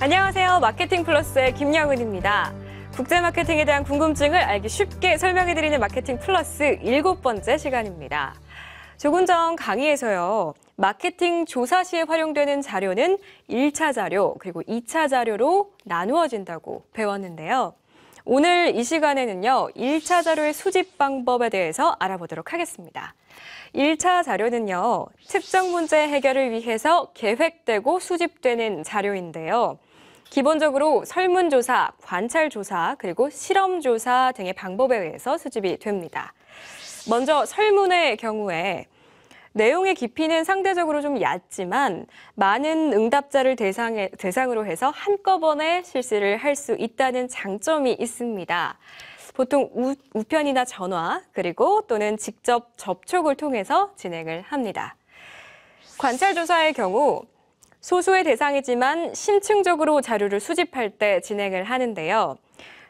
안녕하세요. 마케팅 플러스의 김영은입니다. 국제 마케팅에 대한 궁금증을 알기 쉽게 설명해드리는 마케팅 플러스 일곱 번째 시간입니다. 조금 전 강의에서요. 마케팅 조사 시에 활용되는 자료는 1차 자료 그리고 2차 자료로 나누어진다고 배웠는데요. 오늘 이 시간에는요. 1차 자료의 수집 방법에 대해서 알아보도록 하겠습니다. 1차 자료는요. 특정 문제 해결을 위해서 계획되고 수집되는 자료인데요. 기본적으로 설문조사, 관찰조사, 그리고 실험조사 등의 방법에 의해서 수집이 됩니다. 먼저 설문의 경우에 내용의 깊이는 상대적으로 좀 얕지만 많은 응답자를 대상에, 대상으로 해서 한꺼번에 실시를 할 수 있다는 장점이 있습니다. 보통 우, 우편이나 전화 그리고 또는 직접 접촉을 통해서 진행을 합니다. 관찰 조사의 경우 소수의 대상이지만 심층적으로 자료를 수집할 때 진행을 하는데요.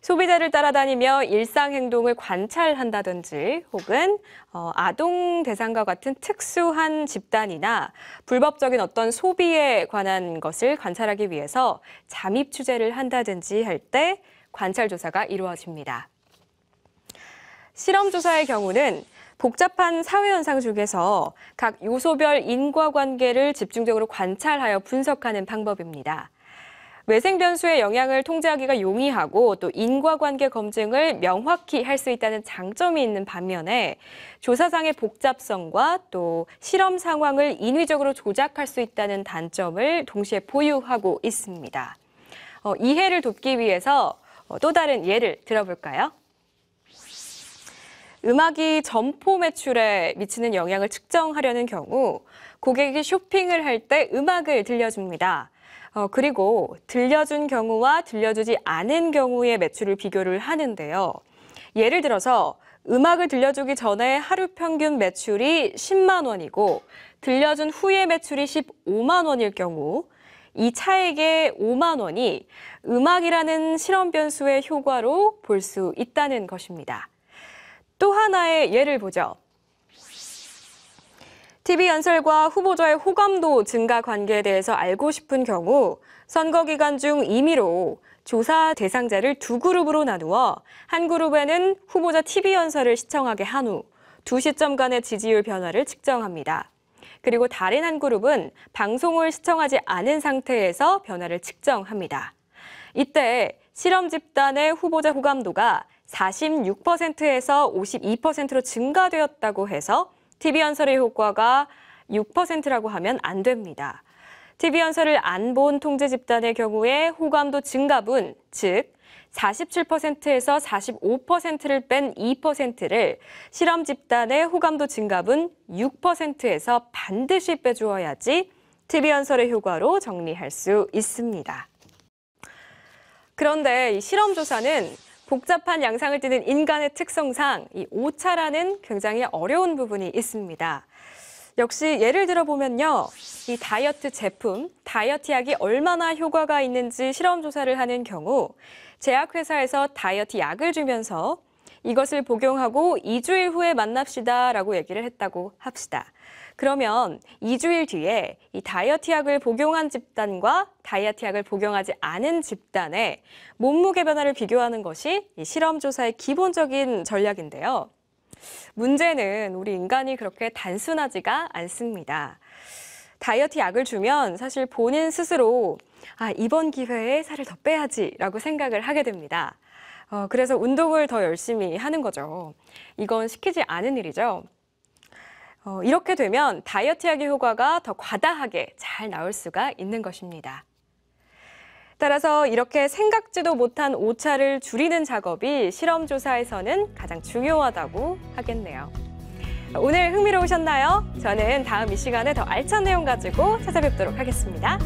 소비자를 따라다니며 일상 행동을 관찰한다든지 혹은 어, 아동 대상과 같은 특수한 집단이나 불법적인 어떤 소비에 관한 것을 관찰하기 위해서 잠입 취재를 한다든지 할 때 관찰 조사가 이루어집니다. 실험 조사의 경우는 복잡한 사회 현상 중에서 각 요소별 인과관계를 집중적으로 관찰하여 분석하는 방법입니다. 외생 변수의 영향을 통제하기가 용이하고 또 인과관계 검증을 명확히 할 수 있다는 장점이 있는 반면에 조사상의 복잡성과 또 실험 상황을 인위적으로 조작할 수 있다는 단점을 동시에 보유하고 있습니다. 어, 이해를 돕기 위해서 어, 또 다른 예를 들어볼까요? 음악이 점포 매출에 미치는 영향을 측정하려는 경우 고객이 쇼핑을 할 때 음악을 들려줍니다. 어, 그리고 들려준 경우와 들려주지 않은 경우의 매출을 비교를 하는데요. 예를 들어서 음악을 들려주기 전에 하루 평균 매출이 10만 원이고 들려준 후에 매출이 15만 원일 경우 이 차액의 5만 원이 음악이라는 실험 변수의 효과로 볼 수 있다는 것입니다. 또 하나의 예를 보죠. TV 연설과 후보자의 호감도 증가 관계에 대해서 알고 싶은 경우 선거 기간 중 임의로 조사 대상자를 두 그룹으로 나누어 한 그룹에는 후보자 TV 연설을 시청하게 한 후 두 시점 간의 지지율 변화를 측정합니다. 그리고 다른 한 그룹은 방송을 시청하지 않은 상태에서 변화를 측정합니다. 이때 실험 집단의 후보자 호감도가 46%에서 52%로 증가되었다고 해서 TV 연설의 효과가 6%라고 하면 안 됩니다. TV 연설을 안 본 통제 집단의 경우에 호감도 증가분, 즉 47%에서 45%를 뺀 2%를 실험 집단의 호감도 증가분 6%에서 반드시 빼주어야지 TV 연설의 효과로 정리할 수 있습니다. 그런데 이 실험 조사는 복잡한 양상을 띠는 인간의 특성상 이 오차라는 굉장히 어려운 부분이 있습니다. 역시 예를 들어보면요. 이 다이어트 제품, 다이어트 약이 얼마나 효과가 있는지 실험 조사를 하는 경우 제약회사에서 다이어트 약을 주면서 이것을 복용하고 2주일 후에 만납시다 라고 얘기를 했다고 합시다. 그러면 2주일 뒤에 이 다이어트 약을 복용한 집단과 다이어트 약을 복용하지 않은 집단의 몸무게 변화를 비교하는 것이 실험조사의 기본적인 전략인데요. 문제는 우리 인간이 그렇게 단순하지가 않습니다. 다이어트 약을 주면 사실 본인 스스로 아, 이번 기회에 살을 더 빼야지라고 생각을 하게 됩니다. 어, 그래서 운동을 더 열심히 하는 거죠. 이건 시키지 않은 일이죠. 어, 이렇게 되면 다이어트약의 효과가 더 과다하게 잘 나올 수가 있는 것입니다. 따라서 이렇게 생각지도 못한 오차를 줄이는 작업이 실험조사에서는 가장 중요하다고 하겠네요. 오늘 흥미로우셨나요? 저는 다음 이 시간에 더 알찬 내용 가지고 찾아뵙도록 하겠습니다.